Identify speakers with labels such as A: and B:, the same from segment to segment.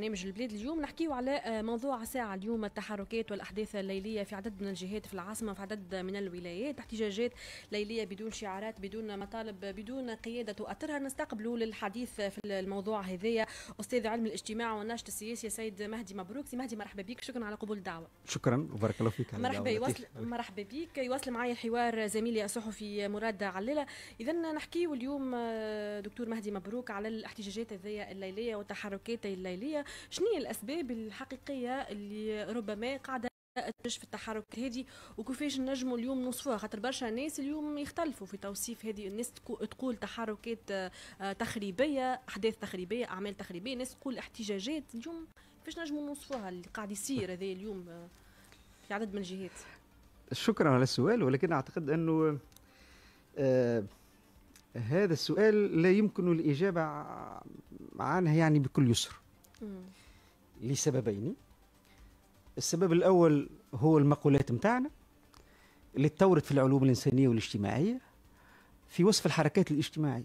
A: برنامج البلاد اليوم نحكيه على آه، موضوع ساعة اليوم التحركات والأحداث الليلية في عدد من الجهات في العاصمة في عدد من الولايات احتجاجات ليلية بدون شعارات بدون مطالب بدون قيادة تؤثرها نستقبلوا للحديث في الموضوع هذايا أستاذ علم الاجتماع والناشط السياسي سيد مهدي مبروك سي مهدي مرحبا بك شكرا على قبول الدعوة
B: شكرا وبارك الله فيك مرحبا يواصل
A: مرحبا بك يواصل معي الحوار زميلي الصحفي مراد علالة إذا نحكيه اليوم آه، دكتور مهدي مبروك على الاحتجاجات الليلية والتحركات الليلية شنو هي الاسباب الحقيقيه اللي ربما قاعده تنتج في التحركات هذه وكيفاش نجموا اليوم نوصفوها خاطر برشا ناس اليوم يختلفوا في توصيف هذه الناس تقول تحركات آه، تخريبيه احداث تخريبيه اعمال تخريبيه ناس تقول احتجاجات اليوم كيفاش نجموا نوصفوها اللي قاعد يصير هذا اليوم آه، في عدد من الجهات
B: شكرا على السؤال ولكن اعتقد انه آه هذا السؤال لا يمكن الاجابه عنه يعني بكل يسر لسببين السبب الأول هو المقولات نتاعنا اللي تطورت في العلوم الإنسانية والاجتماعية في وصف الحركات الاجتماعية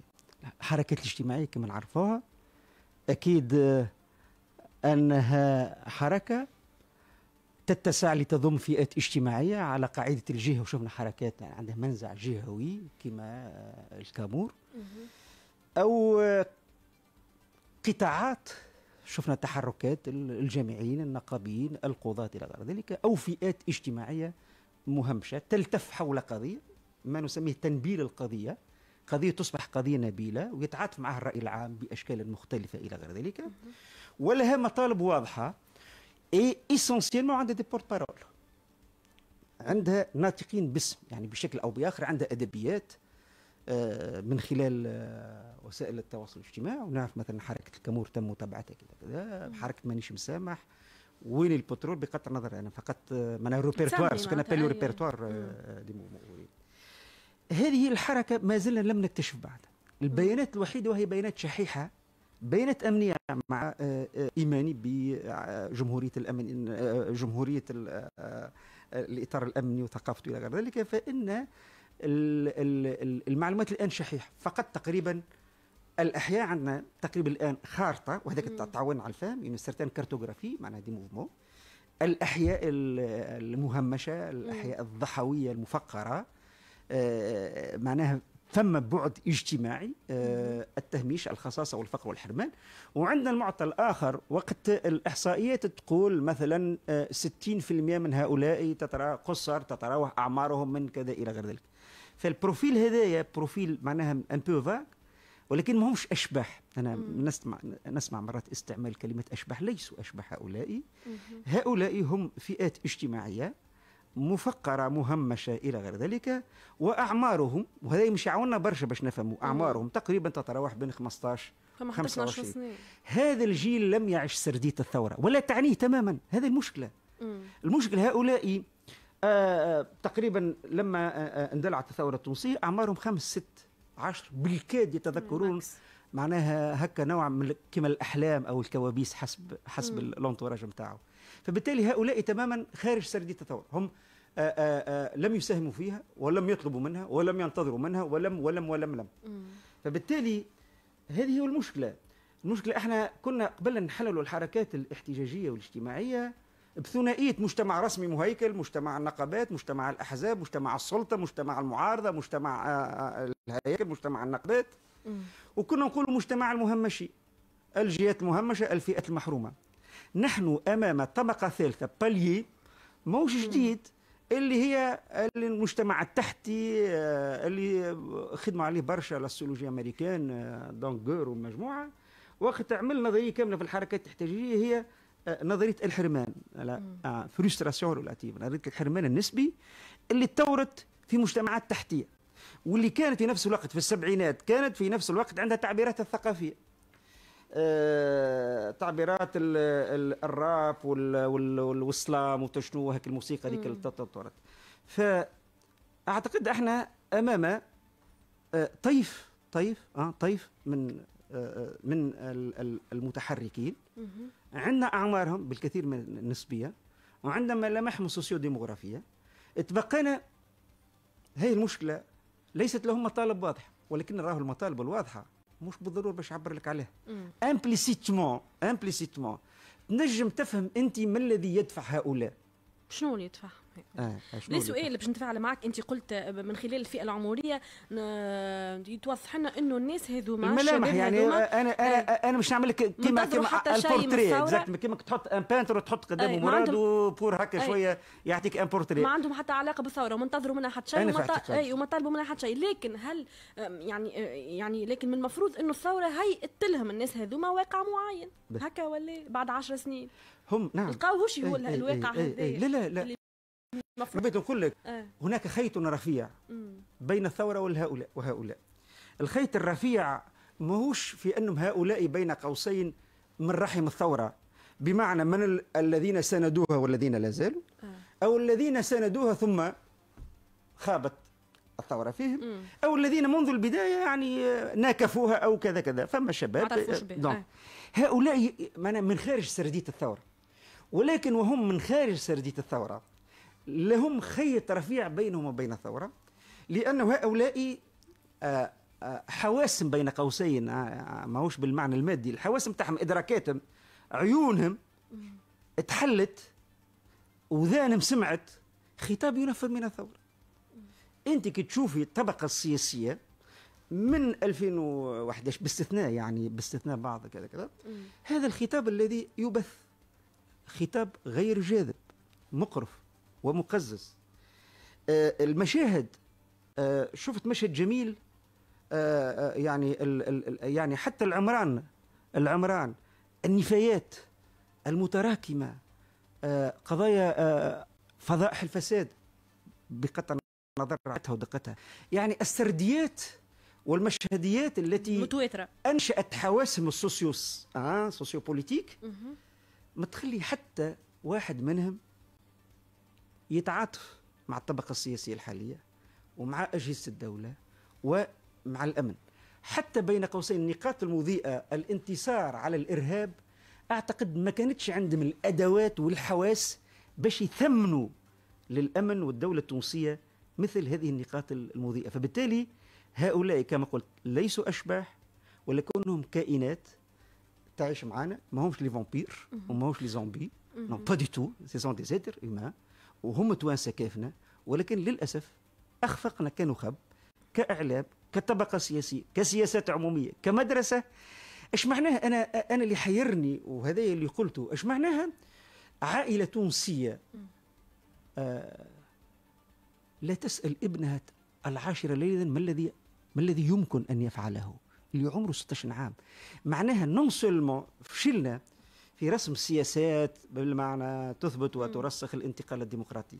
B: الحركات الاجتماعية كما نعرفوها أكيد أنها حركة تتسع لتضم فئات اجتماعية على قاعدة الجهة وشفنا حركات يعني عندها منزع جهوي كما الكامور أو قطاعات شفنا تحركات الجامعيين النقابيين القضاة إلى غير ذلك أو فئات اجتماعية مهمشة تلتف حول قضية ما نسميه تنبيل القضية قضية تصبح قضية نبيلة ويتعاطف معها الرأي العام بأشكال مختلفة إلى غير ذلك ولها مطالب واضحة اي اسونسيلمون عندها دي بورت بارول عندها ناطقين باسم يعني بشكل أو بآخر عندها أدبيات آه، من خلال آه، وسائل التواصل الاجتماعي ونعرف مثلا حركه الكامور تم متابعتها كده كده حركه مانيش مسامح وين البترول بقطع النظر انا فقط معناها روبرتوار كنا بالو أيوة. آه، ريبرتوار هذه الحركه ما زلنا لم نكتشف بعد البيانات الوحيده وهي بيانات شحيحه بيانات امنيه مع آه، آه، ايماني بجمهوريه الامن جمهوريه الاطار الامني وثقافته الى غير ذلك فان المعلومات الان شحيحه فقط تقريبا الاحياء عندنا تقريبا الان خارطه وهذاك تعاون على الفهم يعني سيرتان كارتوغرافي معناها دي موفمون الاحياء المهمشه الاحياء الضحويه المفقره آه معناها ثم بعد اجتماعي آه التهميش الخصاصة والفقر والحرمان وعندنا المعطى الآخر وقت الإحصائيات تقول مثلا آه 60% من هؤلاء تترا قصر تتراوح أعمارهم من كذا إلى غير ذلك فالبروفيل هذايا بروفيل معناها ان بو فاك ولكن ما همش أشباح أنا نسمع, نسمع مرات استعمال كلمة أشباح ليسوا أشباح هؤلاء هؤلاء هم فئات اجتماعية مفقرة مهمشة إلى غير ذلك وأعمارهم وهذا يمشي عونا برشا باش نفهموا أعمارهم تقريبا تتراوح بين 15 25 سنة هذا الجيل لم يعش سردية الثورة ولا تعنيه تماما هذه المشكلة المشكلة هؤلاء آه, آه، تقريبا لما آه،, آه اندلعت الثورة التونسية أعمارهم خمس ست عشر بالكاد يتذكرون معناها هكا نوع من كما الاحلام او الكوابيس حسب حسب الانتوراج نتاعو فبالتالي هؤلاء تماما خارج سرديه التطور هم آآ آآ لم يساهموا فيها ولم يطلبوا منها ولم ينتظروا منها ولم ولم ولم لم فبالتالي هذه هو المشكله المشكله احنا كنا قبل نحللوا الحركات الاحتجاجيه والاجتماعيه بثنائيه مجتمع رسمي مهيكل، مجتمع النقابات، مجتمع الاحزاب، مجتمع السلطه، مجتمع المعارضه، مجتمع آه، آه، الهياكل، مجتمع النقابات. وكنا نقول مجتمع المهمشي. الجهات المهمشه، الفئات المحرومه. نحن امام طبقه ثالثه باليي موش جديد اللي هي المجتمع التحتي آه، اللي خدموا عليه برشا للسيولوجي امريكان دونغور ومجموعه وقت تعمل نظريه كامله في الحركات التحتجيه هي نظريه الحرمان فرستراسيون ريلاتيف آه، نظريه الحرمان النسبي اللي تطورت في مجتمعات تحتيه واللي كانت في نفس الوقت في السبعينات كانت في نفس الوقت عندها تعبيرات الثقافيه أه تعبيرات الـ الـ الراب والسلام وتشنو هيك الموسيقى هذيك اللي تطورت فاعتقد احنا امام آه، طيف طيف اه طيف من آه، من المتحركين عندنا اعمارهم بالكثير من النسبيه وعندنا ملامحهم السوسيو ديموغرافيه تبقينا هي المشكله ليست لهم مطالب واضحه ولكن راهو المطالب الواضحه مش بالضروره باش اعبر لك عليها امبليسيتمون امبليسيتمون تنجم تفهم انت ما الذي يدفع هؤلاء
A: شنو اللي يدفعهم
B: آه, آه، لي سؤال
A: باش نتفاعل معك انت قلت من خلال الفئه العمريه يتوضح لنا انه الناس يعني هذوما الملامح يعني انا
B: انا انا مش آه، نعمل لك كيما كيما البورتري كيما تحط ان بانتر تحط قدامه مراد وبور هكا آه، شويه يعطيك ان بورتري ما
A: عندهم حتى علاقه بالثوره ومنتظروا منها حتى شيء وما وما طالبوا منها حتى شيء لكن هل يعني يعني لكن من المفروض انه الثوره هي تلهم الناس هذوما واقع معين هكا ولا بعد 10 سنين
B: هم نعم لقاوهوش هو إيه، إيه، الواقع إيه، هذا لا لا لا المفروض بغيت نقول لك آه. هناك خيط رفيع بين الثوره والهؤلاء وهؤلاء الخيط الرفيع ماهوش في انهم هؤلاء بين قوسين من رحم الثوره بمعنى من ال الذين ساندوها والذين لا زالوا آه. او الذين ساندوها ثم خابت الثوره فيهم مم. او الذين منذ البدايه يعني آه، ناكفوها او كذا كذا فما شباب آه. إيه. هؤلاء من خارج سرديه الثوره ولكن وهم من خارج سرديه الثوره لهم خيط رفيع بينهم وبين الثورة لأن هؤلاء آه، آه، حواسم بين قوسين آه، ماهوش بالمعنى المادي الحواسم تاعهم إدراكاتهم عيونهم اتحلت وذانهم سمعت خطاب ينفذ من الثورة أنت كي تشوفي الطبقة السياسية من 2011 باستثناء يعني باستثناء بعض كذا كذا هذا الخطاب الذي يبث خطاب غير جاذب مقرف ومقزز آه، المشاهد آه، شفت مشهد جميل آه، يعني يعني حتى العمران العمران النفايات المتراكمه قضايا فضائح الفساد بقطع نظر ودقتها يعني السرديات والمشهديات التي متواترة أنشأت حواسم السوسيوس آه سوسيو بوليتيك ما تخلي حتى واحد منهم يتعاطف مع الطبقة السياسية الحالية ومع أجهزة الدولة ومع الأمن حتى بين قوسين النقاط المضيئة الانتصار على الإرهاب أعتقد ما كانتش عندهم الأدوات والحواس باش يثمنوا للأمن والدولة التونسية مثل هذه النقاط المضيئة فبالتالي هؤلاء كما قلت ليسوا أشباح ولا كونهم كائنات تعيش معنا ما همش لي فامبير وما همش لي زومبي نو با دي تو سي سون دي زيتر وهم توانسه كيفنا ولكن للاسف اخفقنا كنخب كاعلام كطبقه سياسيه كسياسات عموميه كمدرسه اش معناها انا انا اللي حيرني وهذا اللي قلته اش معناها عائله تونسيه آه لا تسال ابنها العاشره ليلا ما الذي ما الذي يمكن ان يفعله اللي عمره 16 عام معناها نون سولمون فشلنا في رسم السياسات بالمعنى تثبت وترسخ الانتقال الديمقراطي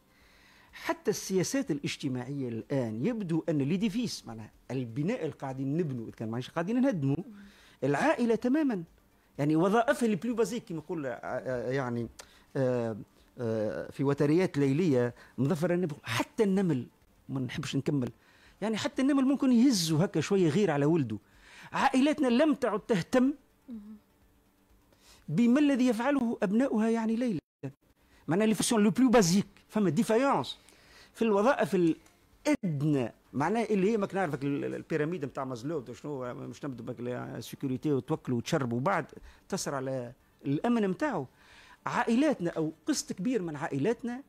B: حتى السياسات الاجتماعية الآن يبدو أن ليديفيس معناها البناء اللي قاعدين نبنوا إذا كان ماهيش قاعدين نهدموا العائلة تماما يعني وظائفها اللي بلو بازيك كما يقول يعني آه، آه، في وتريات ليلية مظفر النبل حتى النمل ما نحبش نكمل يعني حتى النمل ممكن يهزوا هكا شوية غير على ولده عائلاتنا لم تعد تهتم بما الذي يفعله ابناؤها يعني ليلى معناها لي فاسيون لو بلو بازيك فما ديفايونس في الوظائف الادنى معناها اللي هي ماك نعرفك البيراميد نتاع مازلو شنو مش نبدا بك سيكوريتي وتوكل وتشرب وبعد تصر على الامن نتاعو عائلاتنا او قسط كبير من عائلاتنا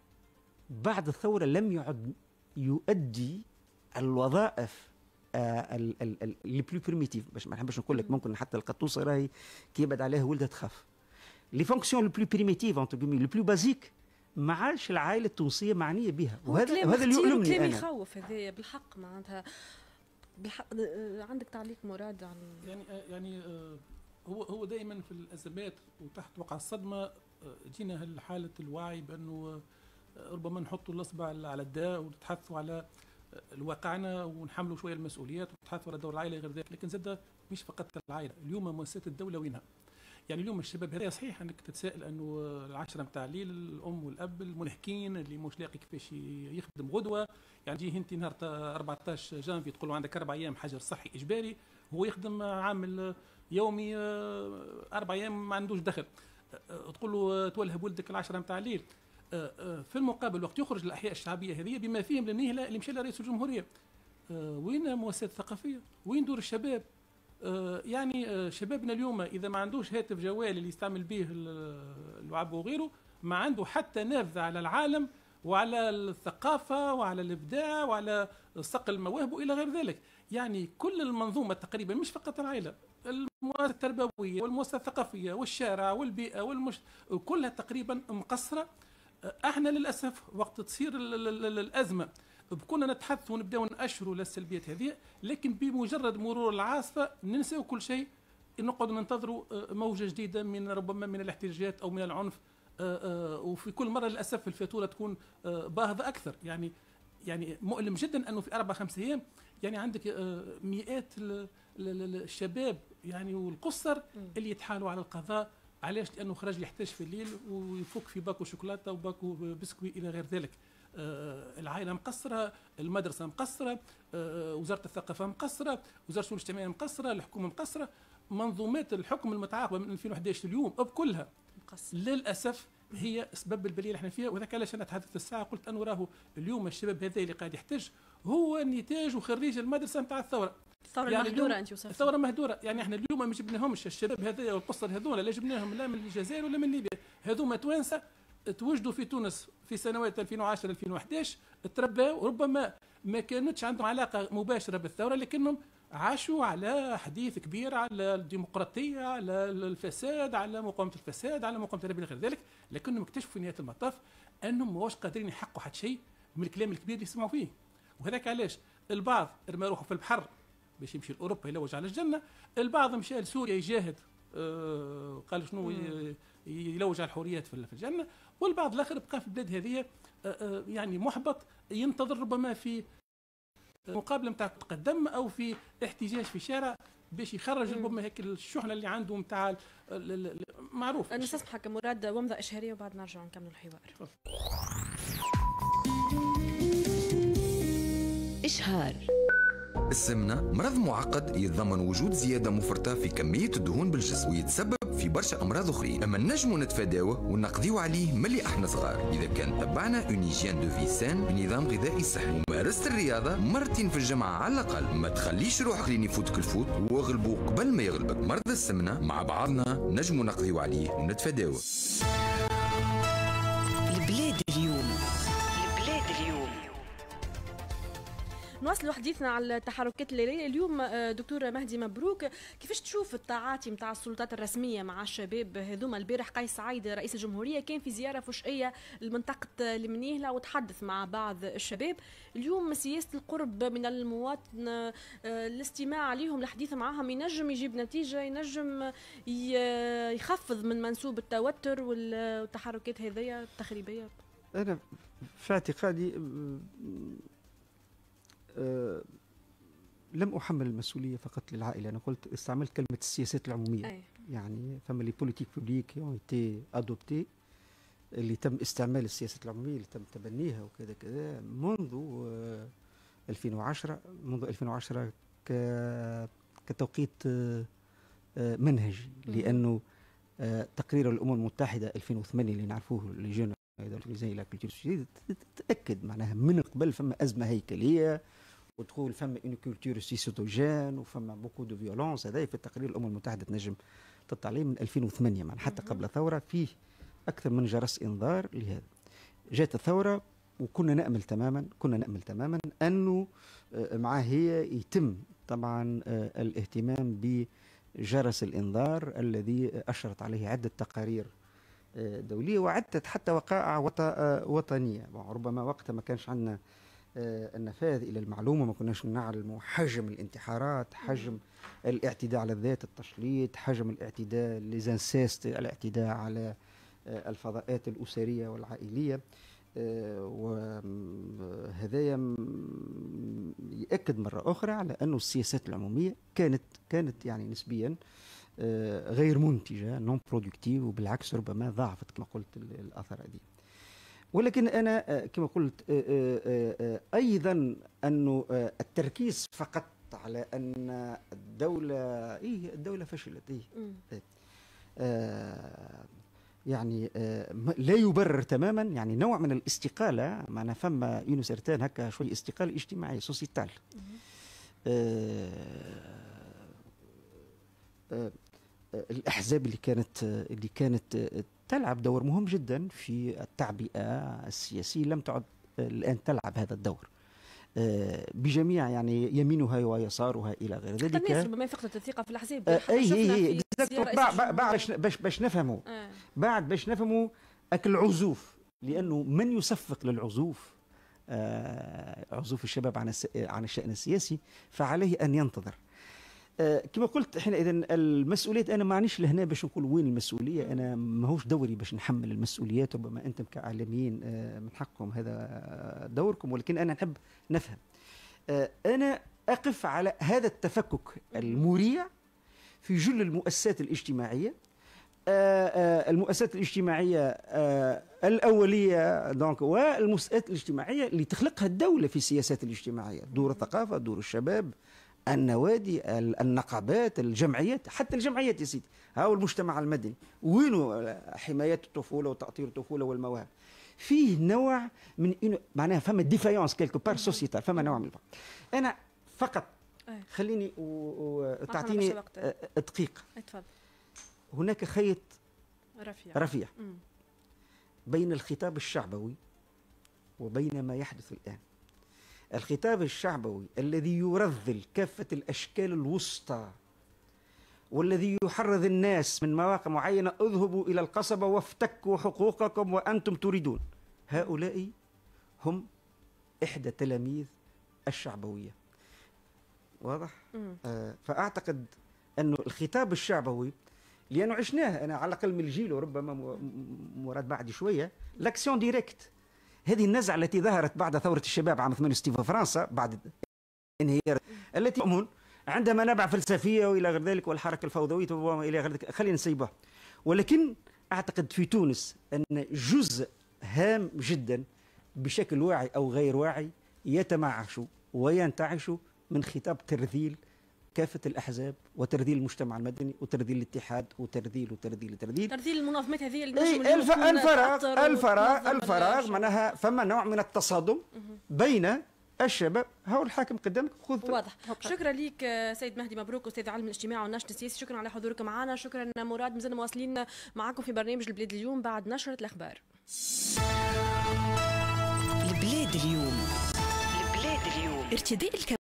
B: بعد الثوره لم يعد يؤدي الوظائف آه، اللي بلو بريميتيف باش ما نحبش نقول لك ممكن حتى القطوسه راهي كي يبعد عليها ولدها تخاف لي فونكسيون لو بلو بريميتيف انتر كومي لو بلو بازيك ما عادش العائله التونسيه معنيه بها وهذا
C: وهذا اللي يؤلمني كلام يخوف
A: هذايا بالحق معناتها بالحق آه، عندك تعليق مراد عن
C: يعني آه، يعني هو هو دائما في الازمات وتحت وقع الصدمه جينا حاله الوعي بانه ربما نحطوا الاصبع على الداء ونتحدثوا على الواقعنا ونحملوا شويه المسؤوليات ونتحاثوا على دور العائله غير ذلك لكن زاد مش فقط العائله اليوم مؤسسات الدوله وينها يعني اليوم الشباب هذا صحيح انك تتساءل انه العشره نتاع الليل الام والاب المنهكين اللي مش لاقي كيفاش يخدم غدوه يعني تجيه انت نهار 14 جانفي تقول له عندك اربع ايام حجر صحي اجباري هو يخدم عامل يومي آه، اربع ايام ما عندوش دخل أه، أه، تقول له تولهب ولدك العشره نتاع الليل آه، آه، في المقابل وقت يخرج الاحياء الشعبيه هذه بما فيهم النهله اللي مشى لرئيس رئيس الجمهوريه آه، وين المؤسسات الثقافيه؟ وين دور الشباب؟ يعني شبابنا اليوم اذا ما عندوش هاتف جوال اللي يستعمل به اللعب وغيره ما عنده حتى نافذه على العالم وعلى الثقافة وعلى الإبداع وعلى صقل المواهب وإلى غير ذلك يعني كل المنظومة تقريبا مش فقط العائلة المؤسسة التربوية والمؤسسة الثقافية والشارع والبيئة والمش... كلها تقريبا مقصرة احنا للاسف وقت تصير الازمه بكنا نتحدث ونبداو ناشروا للسلبيات هذه لكن بمجرد مرور العاصفه ننساو كل شيء نقعد ننتظروا آه، موجه جديده من ربما من الاحتجاجات او من العنف آه، آه، وفي كل مره للاسف الفاتوره تكون باهظه اكثر يعني يعني مؤلم جدا انه في اربع خمس ايام يعني عندك مئات الشباب يعني والقصر اللي يتحالوا على القضاء علاش لانه خرج يحتاج في الليل ويفك في باكو شوكولاته وباكو بسكوي الى غير ذلك آه، العائله مقصره المدرسه مقصره آه، وزاره الثقافه مقصره وزاره الشؤون الاجتماعيه مقصره الحكومه مقصره منظومات الحكم المتعاقبه من 2011 اليوم بكلها مقصر. للاسف هي سبب البليه اللي احنا فيها وذاك علاش انا تحدثت الساعه قلت انه راهو اليوم الشباب هذا اللي قاعد يحتاج هو نتاج وخريج المدرسه نتاع الثوره الثوره يعني المهدوره انت وصفتها الثوره مهدوره يعني احنا اليوم ما جبناهمش الشباب هذا والقصر هذول لا جبناهم لا من الجزائر ولا من ليبيا هذوما توانسه توجدوا في تونس في سنوات 2010 2011 تربوا ربما ما كانتش عندهم علاقه مباشره بالثوره لكنهم عاشوا على حديث كبير على الديمقراطيه على الفساد على مقاومه الفساد على مقاومه الربيع غير ذلك لكنهم اكتشفوا في نهايه المطاف انهم ماهوش قادرين يحقوا حتى شيء من الكلام الكبير اللي يسمعوا فيه وهذاك علاش البعض رمى روحه في البحر باش يمشي لاوروبا يلوج على الجنه البعض مشى لسوريا يجاهد آه، قال شنو يلوج على الحوريات في الجنه والبعض الاخر بقى في البلاد هذه آه، آه، يعني محبط ينتظر ربما في مقابله نتاع تقدم او في احتجاج في شارع باش يخرج ربما هيك الشحنه اللي عنده نتاع معروف انا نسمحك مراد ومضه اشهاريه وبعد نرجع نكمل الحوار اشهار
A: السمنة مرض معقد يتضمن وجود زيادة مفرطة في كمية الدهون بالجسم ويتسبب في برشا امراض اخرين اما نجمو نتفاداوه ونقضيو عليه ملي احنا صغار اذا كان تبعنا أونيجيان دو فيسان بنظام غذائي صحي ومارست الرياضه مرتين في الجمعه على الاقل ما تخليش روحك لين يفوتك الفوت واغلبو قبل ما يغلبك مرض السمنه مع بعضنا نجمو نقضيو عليه ونتفاداوه حديثنا على التحركات الليليه اليوم آه، دكتور مهدي مبروك كيفاش تشوف التعاطي نتاع السلطات الرسميه مع الشباب هذوما البارح قيس سعيد رئيس الجمهوريه كان في زياره فشئيه لمنطقه المنيهله وتحدث مع بعض الشباب اليوم سياسه القرب من المواطن آه، الاستماع عليهم الحديث معاهم ينجم يجيب نتيجه ينجم يخفض من منسوب التوتر والتحركات هذيا التخريبيه
B: انا في اعتقادي آه، لم احمل المسؤوليه فقط للعائله انا قلت استعملت كلمه السياسات العموميه أي. يعني فما لي بوليتيك بوبليك ايتي ادوبتي اللي تم استعمال السياسات العموميه اللي تم تبنيها وكذا كذا منذ 2010 آه، منذ 2010 كتوقيت آه، منهجي لانه تقرير الامم المتحده 2008 اللي نعرفوه لجنة تاكد معناها من قبل فما ازمه هيكليه وتقول فما اون كولتور سيسوتوجين وفما بوكو دو فيولونس هذا في التقرير الامم المتحده تنجم تطلع عليه من 2008 من حتى قبل الثوره فيه اكثر من جرس انذار لهذا جات الثوره وكنا نامل تماما كنا نامل تماما انه معاه هي يتم طبعا الاهتمام بجرس الانذار الذي اشرت عليه عده تقارير دوليه وعده حتى وقائع وطنيه ربما وقتها ما كانش عندنا آه، النفاذ الى المعلومه ما كناش نعلموا حجم الانتحارات حجم الاعتداء على الذات التشليط حجم الاعتداء لزنسيست الاعتداء على آه، الفضاءات الاسريه والعائليه آه، وهذا يأكد مرة أخرى على أن السياسات العمومية كانت كانت يعني نسبيا غير منتجة نون برودكتيف وبالعكس ربما ضاعفت كما قلت الأثر هذه ولكن انا آه، كما قلت آه، آه، ايضا انه التركيز فقط على ان الدوله ايه الدوله فشلت ايه يعني لا يبرر تماما يعني نوع من الاستقاله معنا فما يونس ارتان هكا شوي استقاله اجتماعيه سوسيتال الاحزاب اللي كانت اللي كانت تلعب دور مهم جدا في التعبئة السياسية لم تعد الآن تلعب هذا الدور آه، بجميع يعني يمينها ويسارها الى غير ذلك الناس ربما
A: فقدت الثقه في الاحزاب آه، اي اي بعد
B: باش باش نفهموا آه. بعد باش نفهموا اكل العزوف لانه من يصفق للعزوف آه عزوف الشباب عن عن الشان السياسي فعليه ان ينتظر آه، كما قلت اذا المسؤوليات انا ما عنيش لهنا باش نقول وين المسؤوليه انا ماهوش دوري باش نحمل المسؤوليات ربما انتم كاعلاميين آه، من حقكم هذا دوركم ولكن انا نحب نفهم آه، انا اقف على هذا التفكك المريع في جل المؤسسات الاجتماعيه المؤسسات الاجتماعيه الاوليه دونك والمؤسسات الاجتماعيه اللي تخلقها الدوله في السياسات الاجتماعيه دور الثقافه دور الشباب النوادي النقابات الجمعيات حتى الجمعيات يا سيدي ها المجتمع المدني وين حماية الطفولة وتأطير الطفولة والمواهب فيه نوع من إنو معناها فما ديفايونس كيلكو بار سوسيتال فما نوع من أنا فقط خليني وتعطيني دقيقة اتفضل هناك خيط
A: رفيع رفيع
B: بين الخطاب الشعبوي وبين ما يحدث الآن الخطاب الشعبوي الذي يرذل كافة الأشكال الوسطى والذي يحرض الناس من مواقع معينة اذهبوا إلى القصبة وافتكوا حقوقكم وأنتم تريدون هؤلاء هم إحدى تلاميذ الشعبوية واضح؟ آه فأعتقد أنه الخطاب الشعبوي لأنه عشناه أنا على الأقل من الجيل وربما مراد بعد شوية لاكسيون ديريكت هذه النزعة التي ظهرت بعد ثورة الشباب عام 68 في فرنسا بعد انهيار التي تؤمن عندها منابع فلسفية وإلى غير ذلك والحركة الفوضوية وإلى غير ذلك خلينا نسيبها ولكن أعتقد في تونس أن جزء هام جدا بشكل واعي أو غير واعي يتمعش وينتعش من خطاب ترذيل كافه الاحزاب وترذيل المجتمع المدني وترذيل الاتحاد وترذيل وترذيل وترذيل
A: ترذيل المنظمات هذه اللي إيه الف... الفراغ الفراغ الفراغ
B: معناها فما نوع من التصادم بين الشباب هو الحاكم قدامك خذ واضح
A: شكرا لك سيد مهدي مبروك استاذ علم الاجتماع والنشط السياسي شكرا على حضورك معنا شكرا مراد مازلنا مواصلين معكم في برنامج البلاد اليوم بعد نشره الاخبار
C: البلاد اليوم
A: البلاد اليوم ارتداء الكم